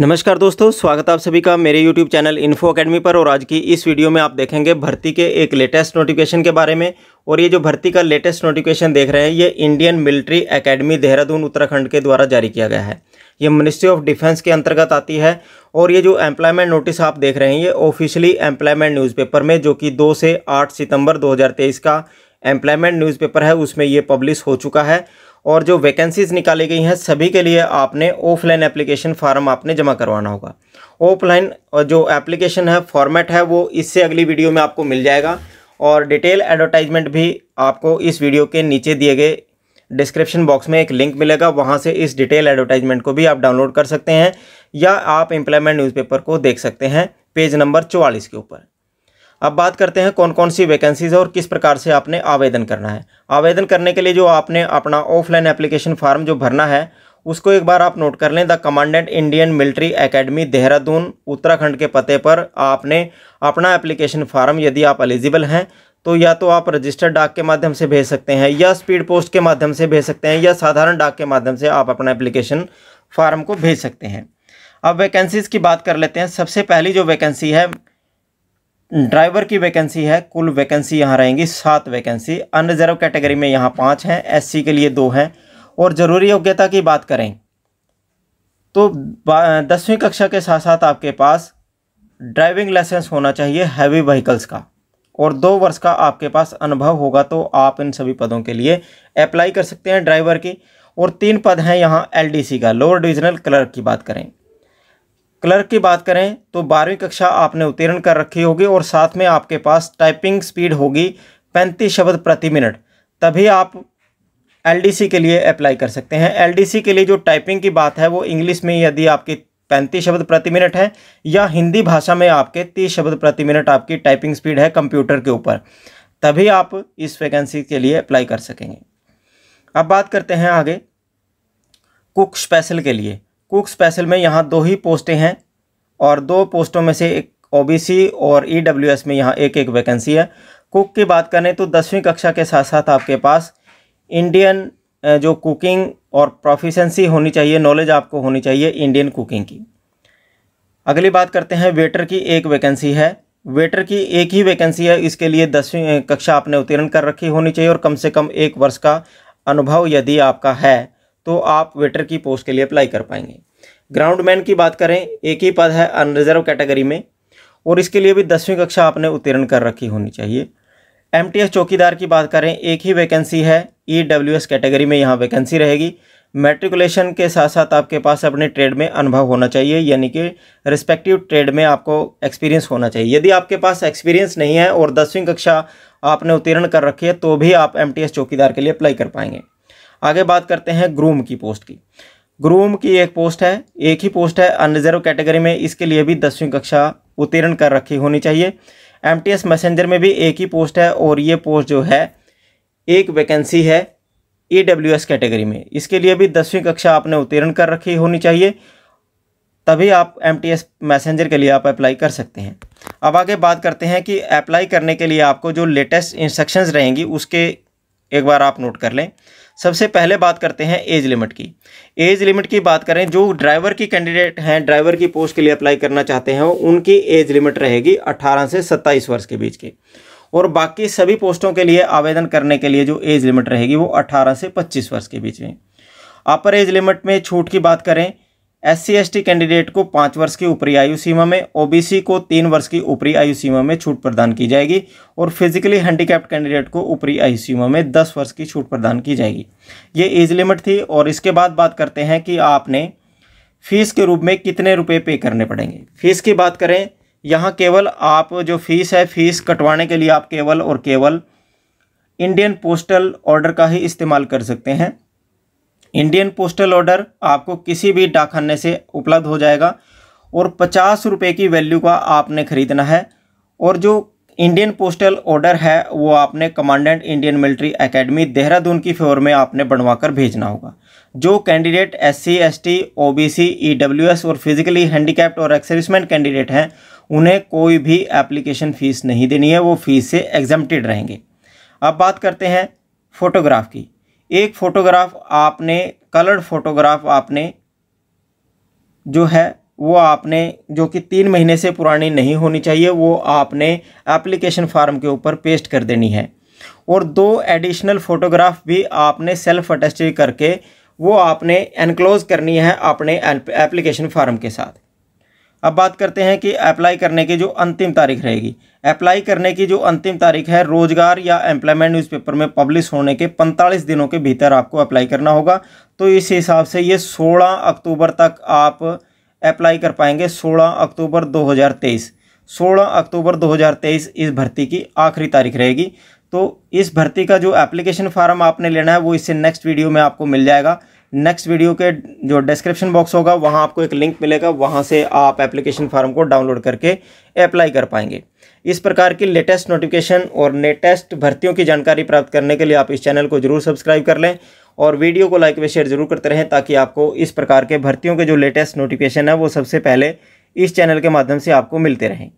नमस्कार दोस्तों स्वागत आप सभी का मेरे YouTube चैनल इन्फो अकेडमी पर और आज की इस वीडियो में आप देखेंगे भर्ती के एक लेटेस्ट नोटिफिकेशन के बारे में और ये जो भर्ती का लेटेस्ट नोटिफिकेशन देख रहे हैं ये Indian military academy Dehradun Uttarakhand के द्वारा जारी किया गया है ये मिनिस्ट्री ऑफ डिफेंस के अंतर्गत आती है और ये जो एम्प्लॉयमेंट नोटिस आप देख रहे हैं ये ऑफिशियली एम्प्लॉयमेंट न्यूज़पेपर में जो कि दो से आठ सितम्बर दो का एम्प्लॉयमेंट न्यूज़पेपर है उसमें ये पब्लिश हो चुका है और जो वैकेंसीज़ निकाली गई हैं सभी के लिए आपने ऑफलाइन एप्लीकेशन फार्म आपने जमा करवाना होगा ऑफलाइन जो एप्लीकेशन है फॉर्मेट है वो इससे अगली वीडियो में आपको मिल जाएगा और डिटेल एडवर्टाइजमेंट भी आपको इस वीडियो के नीचे दिए गए डिस्क्रिप्शन बॉक्स में एक लिंक मिलेगा वहाँ से इस डिटेल एडवर्टाइजमेंट को भी आप डाउनलोड कर सकते हैं या आप एम्प्लॉयमेंट न्यूज़पेपर को देख सकते हैं पेज नंबर चौवालीस के ऊपर अब बात करते हैं कौन कौन सी वैकेंसीज़ है और किस प्रकार से आपने आवेदन करना है आवेदन करने के लिए जो आपने अपना ऑफलाइन एप्लीकेशन फार्म जो भरना है उसको एक बार आप नोट कर लें the commandant Indian military academy Dehradun Uttarakhand के पते पर आपने अपना एप्लीकेशन फार्म यदि आप एलिजिबल हैं तो या तो आप रजिस्टर्ड डाक के माध्यम से भेज सकते हैं या स्पीड पोस्ट के माध्यम से भेज सकते हैं या साधारण डाक के माध्यम से आप अपना एप्लीकेशन फार्म को भेज सकते हैं अब वैकेंसीज़ की बात कर लेते हैं सबसे पहली जो वैकेंसी है ड्राइवर की वैकेंसी है कुल वैकेंसी यहाँ रहेंगी सात वैकेंसी अनरिजर्व कैटेगरी में यहाँ पाँच हैं एससी के लिए दो हैं और ज़रूरी योग्यता की बात करें तो दसवीं कक्षा के साथ साथ आपके पास ड्राइविंग लाइसेंस होना चाहिए हैवी व्हीकल्स का और दो वर्ष का आपके पास अनुभव होगा तो आप इन सभी पदों के लिए अप्लाई कर सकते हैं ड्राइवर की और तीन पद हैं यहाँ एलडीसी का लोअर डिविजनल क्लर्क की बात करें क्लर्क की बात करें तो बारहवीं कक्षा आपने उत्तीर्ण कर रखी होगी और साथ में आपके पास टाइपिंग स्पीड होगी पैंतीस शब्द प्रति मिनट तभी आप एलडीसी के लिए अप्लाई कर सकते हैं एलडीसी के लिए जो टाइपिंग की बात है वो इंग्लिश में यदि आपकी पैंतीस शब्द प्रति मिनट है या हिंदी भाषा में आपके तीस शब्द प्रति मिनट आपकी टाइपिंग स्पीड है कंप्यूटर के ऊपर तभी आप इस वैकेंसी के लिए अप्लाई कर सकेंगे अब बात करते हैं आगे कुक स्पेशल के लिए कुक स्पेशल में यहाँ दो ही पोस्टें हैं और दो पोस्टों में से एक ओबीसी और ईडब्ल्यूएस में यहाँ एक एक वैकेंसी है कुक की बात करें तो दसवीं कक्षा के साथ साथ आपके पास इंडियन जो कुकिंग और प्रोफिशेंसी होनी चाहिए नॉलेज आपको होनी चाहिए इंडियन कुकिंग की अगली बात करते हैं वेटर की एक वैकेंसी है वेटर की एक ही वैकेंसी है इसके लिए दसवीं कक्षा आपने उत्तीर्ण कर रखी होनी चाहिए और कम से कम एक वर्ष का अनुभव यदि आपका है तो आप वेटर की पोस्ट के लिए अप्लाई कर पाएंगे ग्राउंडमैन की बात करें एक ही पद है अनरिजर्व कैटेगरी में और इसके लिए भी दसवीं कक्षा आपने उत्तीर्ण कर रखी होनी चाहिए एम चौकीदार की बात करें एक ही वैकेंसी है ई e कैटेगरी में यहाँ वैकेंसी रहेगी मेट्रिकुलेशन के साथ साथ आपके पास अपने ट्रेड में अनुभव होना चाहिए यानी कि रिस्पेक्टिव ट्रेड में आपको एक्सपीरियंस होना चाहिए यदि आपके पास एक्सपीरियंस नहीं है और दसवीं कक्षा आपने उत्तीर्ण कर रखी है तो भी आप एम चौकीदार के लिए अप्लाई कर पाएंगे आगे बात करते हैं ग्रूम की पोस्ट की ग्रूम की एक पोस्ट है एक ही पोस्ट है अनरिजर्व कैटेगरी में इसके लिए भी दसवीं कक्षा उत्तीर्ण कर रखी होनी चाहिए एम टी एस मैसेंजर में भी एक ही पोस्ट है और ये पोस्ट जो है एक वैकेंसी है ई डब्ल्यू एस कैटेगरी में इसके लिए भी दसवीं कक्षा आपने उत्तीर्ण कर रखी होनी चाहिए तभी आप एम टी एस मैसेंजर के लिए आप अप्लाई कर सकते हैं अब आगे बात करते हैं कि अप्लाई करने के लिए आपको जो लेटेस्ट इंस्ट्रक्शंस रहेंगी उसके एक बार आप नोट कर लें सबसे पहले बात करते हैं एज लिमिट की एज लिमिट की बात करें जो ड्राइवर की कैंडिडेट हैं ड्राइवर की पोस्ट के लिए अप्लाई करना चाहते हैं उनकी एज लिमिट रहेगी 18 से 27 वर्ष के बीच की और बाकी सभी पोस्टों के लिए आवेदन करने के लिए जो एज लिमिट रहेगी वो 18 से पच्चीस वर्ष के बीच में अपर एज लिमिट में छूट की बात करें एस सी कैंडिडेट को पाँच वर्ष की ऊपरी आयु सीमा में ओबीसी को तीन वर्ष की ऊपरी आयु सीमा में छूट प्रदान की जाएगी और फिजिकली हैंडीकैप्ड कैंडिडेट को ऊपरी आयु सीमा में दस वर्ष की छूट प्रदान की जाएगी ये एज लिमिट थी और इसके बाद बात करते हैं कि आपने फीस के रूप में कितने रुपए पे करने पड़ेंगे फीस की बात करें यहाँ केवल आप जो फीस है फीस कटवाने के लिए आप केवल और केवल इंडियन पोस्टल ऑर्डर का ही इस्तेमाल कर सकते हैं इंडियन पोस्टल ऑर्डर आपको किसी भी डाकखाने से उपलब्ध हो जाएगा और पचास रुपये की वैल्यू का आपने ख़रीदना है और जो इंडियन पोस्टल ऑर्डर है वो आपने commandant Indian military academy Dehradun की फेवर में आपने बनवाकर भेजना होगा जो candidate S C S T O B C E W S और फिजिकली हैंडीकैप्ड और एक्सर्विसमैन कैंडिडेट हैं उन्हें कोई भी एप्लीकेशन फ़ीस नहीं देनी है वो फीस से एग्जम्प्टेड रहेंगे अब बात करते हैं फ़ोटोग्राफ की एक फ़ोटोग्राफ आपने कलर्ड फ़ोटोग्राफ आपने जो है वो आपने जो कि तीन महीने से पुरानी नहीं होनी चाहिए वो आपने एप्लीकेशन फार्म के ऊपर पेस्ट कर देनी है और दो एडिशनल फ़ोटोग्राफ भी आपने सेल्फ अटेस्ट करके वो आपने एनक्लोज करनी है अपने एप्लीकेशन फार्म के साथ अब बात करते हैं कि अप्लाई करने की जो अंतिम तारीख रहेगी अप्लाई करने की जो अंतिम तारीख है रोजगार या एम्प्लॉयमेंट न्यूज़पेपर में पब्लिश होने के 45 दिनों के भीतर आपको अप्लाई करना होगा तो इस हिसाब से ये 16 अक्टूबर तक आप अप्लाई कर पाएंगे 16 अक्टूबर 2023 16 अक्टूबर 2023 इस भर्ती की आखिरी तारीख रहेगी तो इस भर्ती का जो एप्लीकेशन फार्म आपने लेना है वो इससे नेक्स्ट वीडियो में आपको मिल जाएगा नेक्स्ट वीडियो के जो डिस्क्रिप्शन बॉक्स होगा वहाँ आपको एक लिंक मिलेगा वहाँ से आप एप्लीकेशन फॉर्म को डाउनलोड करके अप्लाई कर पाएंगे इस प्रकार की लेटेस्ट नोटिफिकेशन और लेटेस्ट भर्तियों की जानकारी प्राप्त करने के लिए आप इस चैनल को जरूर सब्सक्राइब कर लें और वीडियो को लाइक व शेयर जरूर करते रहें ताकि आपको इस प्रकार के भर्तियों के जो लेटेस्ट नोटिफिकेशन है वो सबसे पहले इस चैनल के माध्यम से आपको मिलते रहें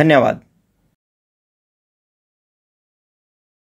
धन्यवाद